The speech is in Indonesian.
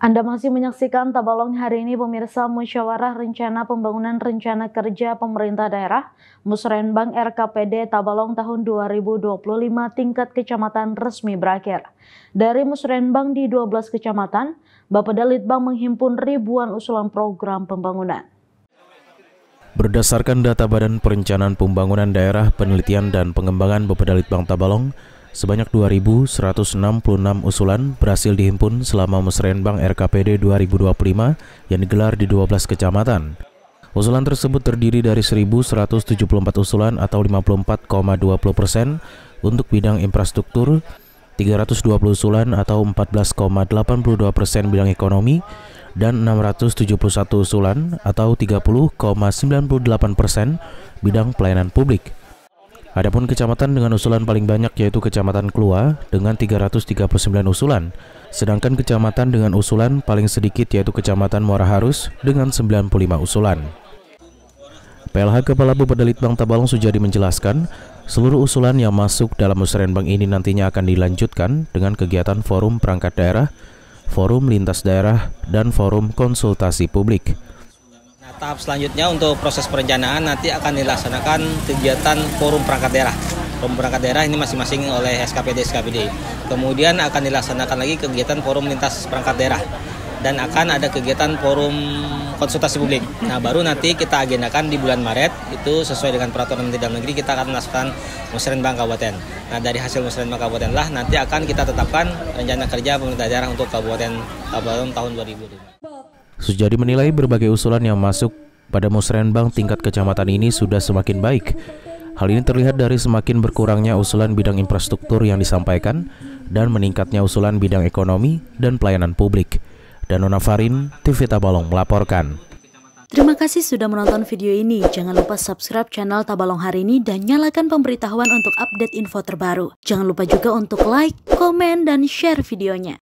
Anda masih menyaksikan Tabalong hari ini pemirsa musyawarah rencana pembangunan rencana kerja pemerintah daerah Musrenbang RKPD Tabalong tahun 2025 tingkat kecamatan resmi berakhir. Dari Musrenbang di 12 kecamatan, Bapeda Litbang menghimpun ribuan usulan program pembangunan. Berdasarkan data Badan Perencanaan Pembangunan Daerah Penelitian dan Pengembangan Bapeda Litbang Tabalong, Sebanyak 2.166 usulan berhasil dihimpun selama musrenbang RKPD 2025 yang digelar di 12 kecamatan. Usulan tersebut terdiri dari 1.174 usulan atau 54,20 persen untuk bidang infrastruktur, 320 usulan atau 14,82 persen bidang ekonomi, dan 671 usulan atau 30,98 persen bidang pelayanan publik. Adapun kecamatan dengan usulan paling banyak yaitu Kecamatan Kelua dengan 339 usulan, sedangkan kecamatan dengan usulan paling sedikit yaitu Kecamatan Muara Harus dengan 95 usulan. PLH Kepala Bupati Litbang Tabalong Sujadi menjelaskan, seluruh usulan yang masuk dalam musrenbang ini nantinya akan dilanjutkan dengan kegiatan forum perangkat daerah, forum lintas daerah, dan forum konsultasi publik. Tahap selanjutnya untuk proses perencanaan nanti akan dilaksanakan kegiatan forum perangkat daerah. Forum perangkat daerah ini masing-masing oleh SKPD SKPD. Kemudian akan dilaksanakan lagi kegiatan forum lintas perangkat daerah dan akan ada kegiatan forum konsultasi publik. Nah, baru nanti kita agendakan di bulan Maret itu sesuai dengan peraturan Menteri Dalam Negeri kita akan melaksanakan musrenbang kabupaten. Nah, dari hasil musrenbang kabupaten lah nanti akan kita tetapkan rencana kerja pemerintah daerah untuk kabupaten kabupaten tahun 2020. Sujadi menilai berbagai usulan yang masuk pada musrenbang tingkat kecamatan ini sudah semakin baik. Hal ini terlihat dari semakin berkurangnya usulan bidang infrastruktur yang disampaikan dan meningkatnya usulan bidang ekonomi dan pelayanan publik. Danona Farin, Tivita Tabalong melaporkan. Terima kasih sudah menonton video ini. Jangan lupa subscribe channel Tabalong hari ini dan nyalakan pemberitahuan untuk update info terbaru. Jangan lupa juga untuk like, komen, dan share videonya.